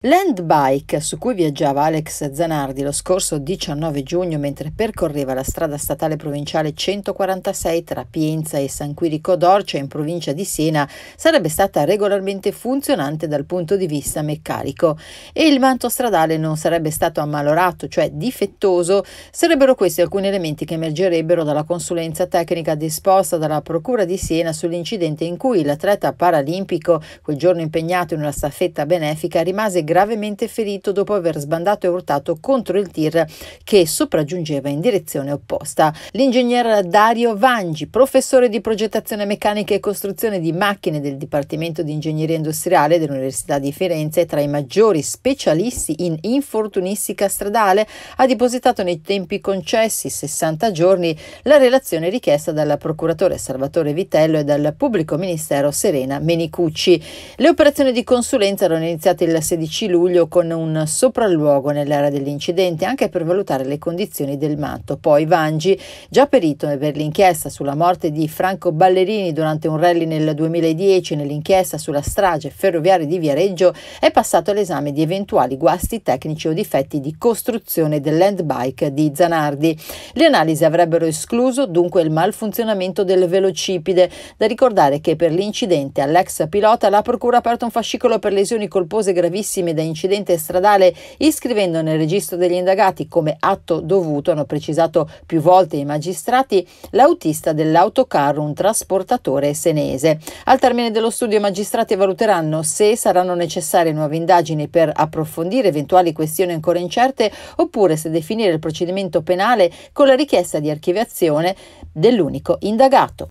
Land Bike, su cui viaggiava Alex Zanardi lo scorso 19 giugno mentre percorreva la strada statale provinciale 146 tra Pienza e San Quirico d'Orcia in provincia di Siena, sarebbe stata regolarmente funzionante dal punto di vista meccanico e il manto stradale non sarebbe stato ammalorato, cioè difettoso, sarebbero questi alcuni elementi che emergerebbero dalla consulenza tecnica disposta dalla Procura di Siena sull'incidente in cui l'atleta paralimpico, quel giorno impegnato in una staffetta benefica, rimase gravemente ferito dopo aver sbandato e urtato contro il tir che sopraggiungeva in direzione opposta. L'ingegner Dario Vangi, professore di progettazione meccanica e costruzione di macchine del Dipartimento di Ingegneria Industriale dell'Università di Firenze, tra i maggiori specialisti in infortunistica stradale, ha depositato nei tempi concessi, 60 giorni, la relazione richiesta dal procuratore Salvatore Vitello e dal pubblico ministero Serena Menicucci. Le operazioni di consulenza erano iniziate il 16 11 luglio con un sopralluogo nell'area dell'incidente anche per valutare le condizioni del matto. Poi Vangi, già perito per l'inchiesta sulla morte di Franco Ballerini durante un rally nel 2010 nell'inchiesta sulla strage ferroviaria di Viareggio, è passato all'esame di eventuali guasti tecnici o difetti di costruzione del land bike di Zanardi. Le analisi avrebbero escluso dunque il malfunzionamento del velocipede. Da ricordare che per l'incidente all'ex pilota la procura ha aperto un fascicolo per lesioni colpose gravissime vittime da incidente stradale iscrivendo nel registro degli indagati come atto dovuto, hanno precisato più volte i magistrati, l'autista dell'autocarro, un trasportatore senese. Al termine dello studio i magistrati valuteranno se saranno necessarie nuove indagini per approfondire eventuali questioni ancora incerte oppure se definire il procedimento penale con la richiesta di archiviazione dell'unico indagato.